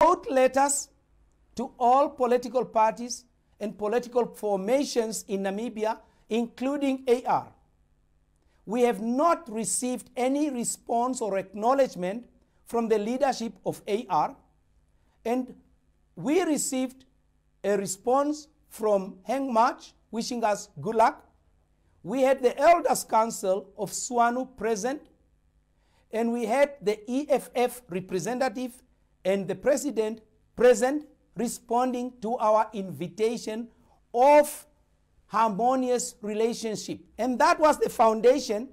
wrote letters to all political parties and political formations in Namibia, including AR. We have not received any response or acknowledgement from the leadership of AR, and we received a response from Heng March wishing us good luck. We had the Elders Council of Suanu present, and we had the EFF representative and the president present responding to our invitation of harmonious relationship. And that was the foundation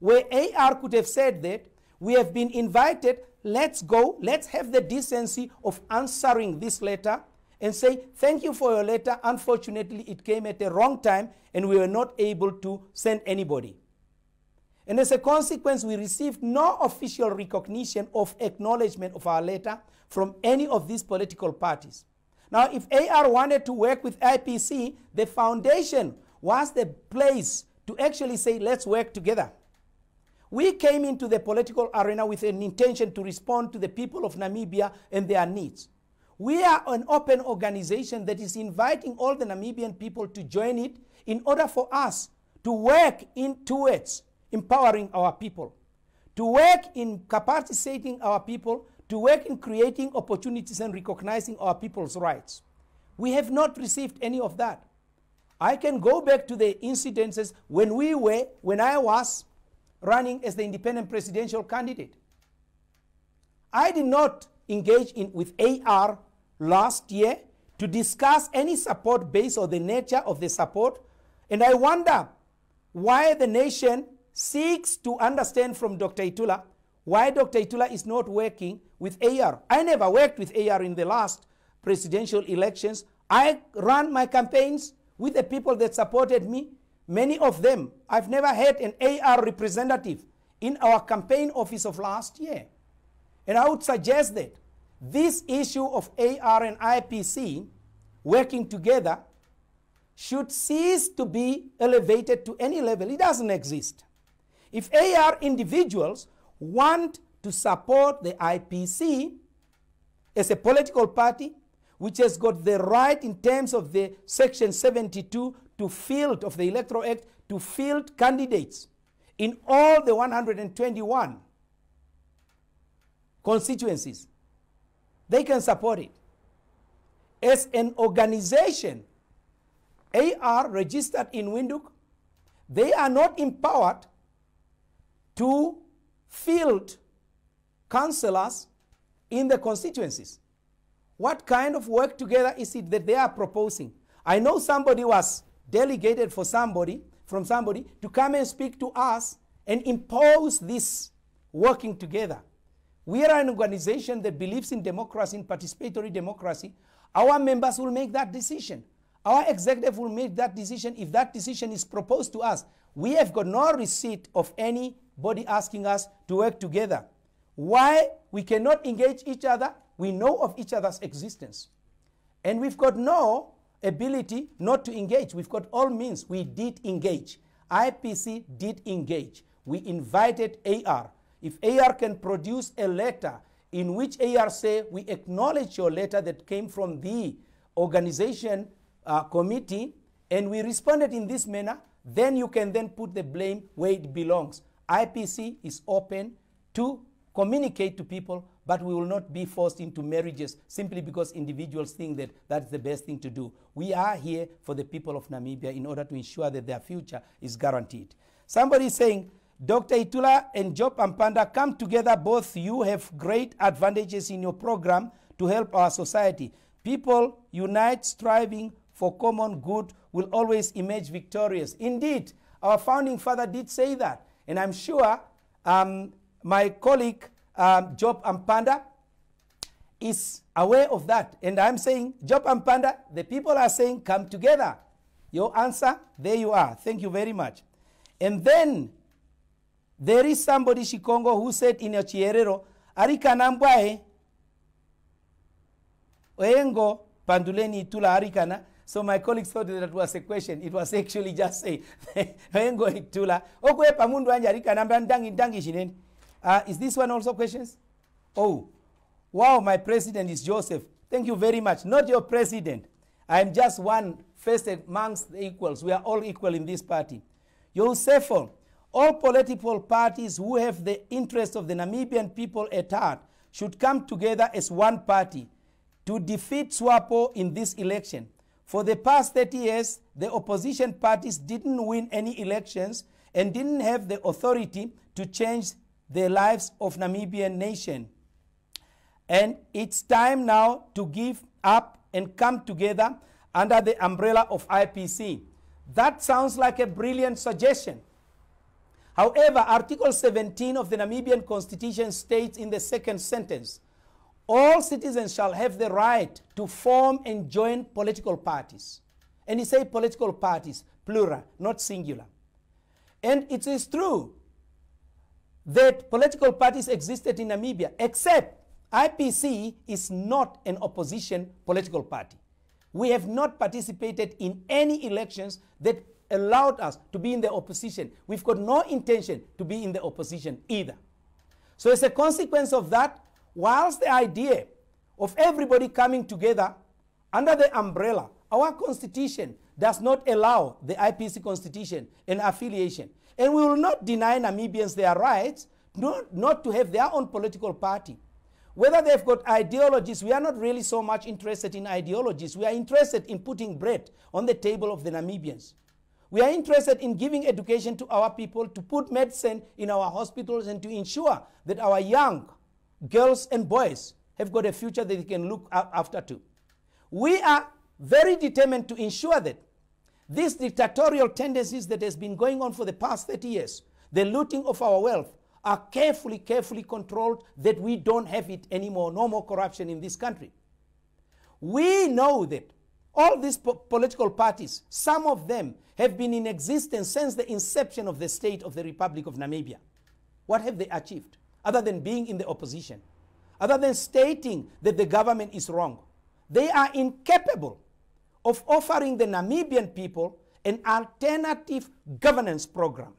where AR could have said that we have been invited, let's go, let's have the decency of answering this letter and say, thank you for your letter. Unfortunately, it came at the wrong time and we were not able to send anybody. And as a consequence, we received no official recognition of acknowledgement of our letter from any of these political parties. Now, if AR wanted to work with IPC, the foundation was the place to actually say, let's work together. We came into the political arena with an intention to respond to the people of Namibia and their needs. We are an open organization that is inviting all the Namibian people to join it in order for us to work in towards empowering our people, to work in capacitating our people, to work in creating opportunities and recognizing our people's rights. We have not received any of that. I can go back to the incidences when we were, when I was running as the independent presidential candidate. I did not engage in with AR last year to discuss any support base or the nature of the support. And I wonder why the nation seeks to understand from Dr. Itula why Dr. Itula is not working with AR. I never worked with AR in the last presidential elections. I ran my campaigns with the people that supported me. Many of them, I've never had an AR representative in our campaign office of last year. And I would suggest that this issue of AR and IPC working together should cease to be elevated to any level. It doesn't exist. If AR individuals want to support the IPC as a political party, which has got the right in terms of the section 72 to field of the Electoral Act to field candidates in all the 121 constituencies, they can support it. As an organization, AR registered in Windhoek, they are not empowered to field councillors in the constituencies. What kind of work together is it that they are proposing? I know somebody was delegated for somebody, from somebody, to come and speak to us and impose this working together. We are an organization that believes in democracy, in participatory democracy. Our members will make that decision. Our executive will make that decision if that decision is proposed to us. We have got no receipt of anybody asking us to work together. Why we cannot engage each other? We know of each other's existence. And we've got no ability not to engage. We've got all means. We did engage. IPC did engage. We invited AR. If AR can produce a letter in which AR say, we acknowledge your letter that came from the organization uh, committee, and we responded in this manner, then you can then put the blame where it belongs. IPC is open to communicate to people, but we will not be forced into marriages simply because individuals think that that's the best thing to do. We are here for the people of Namibia in order to ensure that their future is guaranteed. Somebody is saying, Dr. Itula and Job Ampanda, come together. Both you have great advantages in your program to help our society. People unite, striving for common good will always emerge victorious. Indeed, our founding father did say that. And I'm sure um, my colleague, um, Job Ampanda, is aware of that. And I'm saying, Job Ampanda, the people are saying, come together. Your answer, there you are. Thank you very much. And then there is somebody, Shikongo, who said in Ochierero, Arikanambwae, Oengo, Panduleni, Tula, Arikana. So my colleagues thought that was a question. It was actually just a hengo itula. Okwepa mundu anjarika namba ndangi ndangi shineni. Uh, is this one also questions? Oh, wow, my president is Joseph. Thank you very much. Not your president. I am just one first amongst the equals. We are all equal in this party. Yosefo, all political parties who have the interest of the Namibian people at heart should come together as one party to defeat SWAPO in this election. For the past 30 years, the opposition parties didn't win any elections and didn't have the authority to change the lives of Namibian nation. And it's time now to give up and come together under the umbrella of IPC. That sounds like a brilliant suggestion. However, Article 17 of the Namibian Constitution states in the second sentence, all citizens shall have the right to form and join political parties. And he said political parties, plural, not singular. And it is true that political parties existed in Namibia, except IPC is not an opposition political party. We have not participated in any elections that allowed us to be in the opposition. We've got no intention to be in the opposition either. So as a consequence of that, whilst the idea of everybody coming together under the umbrella, our constitution does not allow the IPC constitution an affiliation. And we will not deny Namibians their rights not, not to have their own political party. Whether they've got ideologies, we are not really so much interested in ideologies. We are interested in putting bread on the table of the Namibians. We are interested in giving education to our people, to put medicine in our hospitals, and to ensure that our young girls and boys have got a future that they can look after to. We are very determined to ensure that these dictatorial tendencies that has been going on for the past 30 years, the looting of our wealth, are carefully, carefully controlled that we don't have it anymore, no more corruption in this country. We know that all these po political parties, some of them have been in existence since the inception of the state of the Republic of Namibia. What have they achieved? other than being in the opposition, other than stating that the government is wrong. They are incapable of offering the Namibian people an alternative governance program.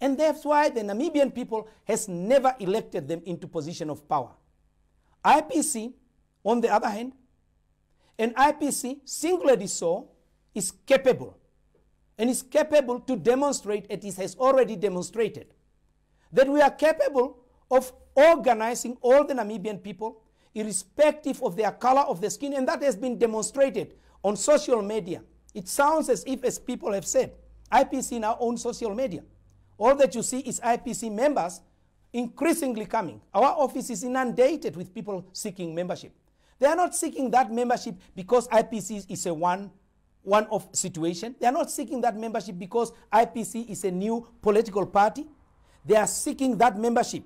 And that's why the Namibian people has never elected them into position of power. IPC, on the other hand, and IPC, singularly so, is capable and is capable to demonstrate, as it has already demonstrated, that we are capable of organizing all the Namibian people, irrespective of their color of the skin, and that has been demonstrated on social media. It sounds as if, as people have said, IPC now owns social media. All that you see is IPC members increasingly coming. Our office is inundated with people seeking membership. They are not seeking that membership because IPC is a one one off situation. They are not seeking that membership because IPC is a new political party. They are seeking that membership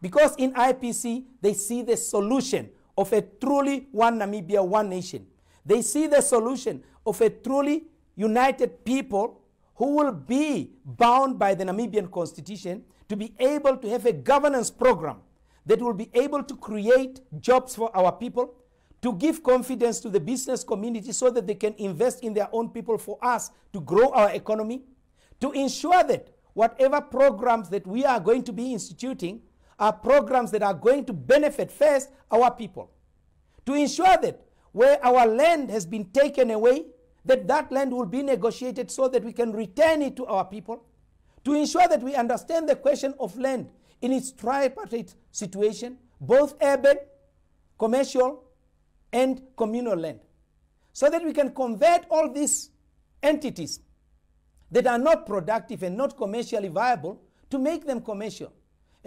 because in IPC, they see the solution of a truly one Namibia, one nation. They see the solution of a truly united people who will be bound by the Namibian constitution to be able to have a governance program that will be able to create jobs for our people, to give confidence to the business community so that they can invest in their own people for us to grow our economy, to ensure that whatever programs that we are going to be instituting are programs that are going to benefit first our people. To ensure that where our land has been taken away, that that land will be negotiated so that we can return it to our people. To ensure that we understand the question of land in its tripartite situation, both urban, commercial, and communal land, so that we can convert all these entities that are not productive and not commercially viable to make them commercial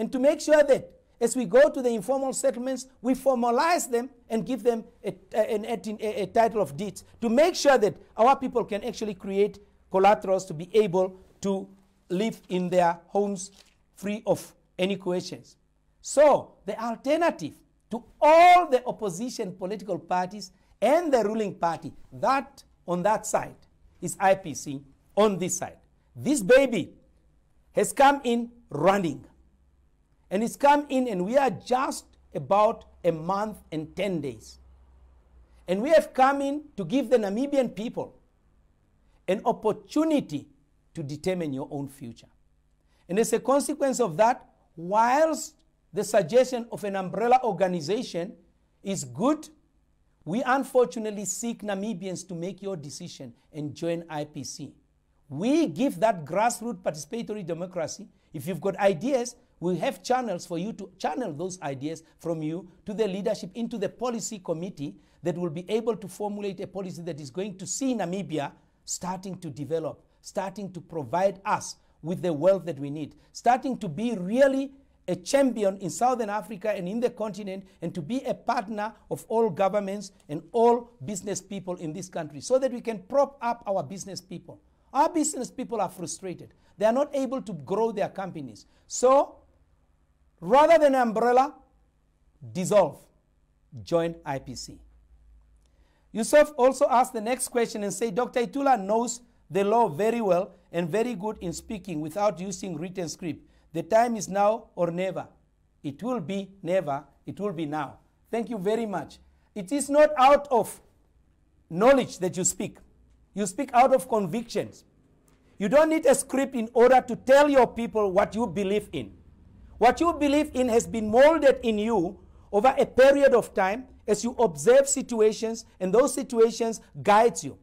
and to make sure that as we go to the informal settlements, we formalize them and give them a, a, a, a title of deeds to make sure that our people can actually create collaterals to be able to live in their homes free of any questions. So the alternative to all the opposition political parties and the ruling party, that on that side is IPC on this side. This baby has come in running. And he's come in, and we are just about a month and 10 days. And we have come in to give the Namibian people an opportunity to determine your own future. And as a consequence of that, whilst the suggestion of an umbrella organization is good, we unfortunately seek Namibians to make your decision and join IPC. We give that grassroots participatory democracy. If you've got ideas, we have channels for you to channel those ideas from you to the leadership into the policy committee that will be able to formulate a policy that is going to see Namibia starting to develop, starting to provide us with the wealth that we need, starting to be really a champion in Southern Africa and in the continent, and to be a partner of all governments and all business people in this country so that we can prop up our business people. Our business people are frustrated. They are not able to grow their companies. So Rather than umbrella, dissolve, join IPC. Yusuf also asked the next question and said, Dr. Itula knows the law very well and very good in speaking without using written script. The time is now or never. It will be never. It will be now. Thank you very much. It is not out of knowledge that you speak. You speak out of convictions. You don't need a script in order to tell your people what you believe in. What you believe in has been molded in you over a period of time as you observe situations and those situations guides you.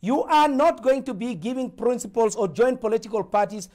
You are not going to be giving principles or join political parties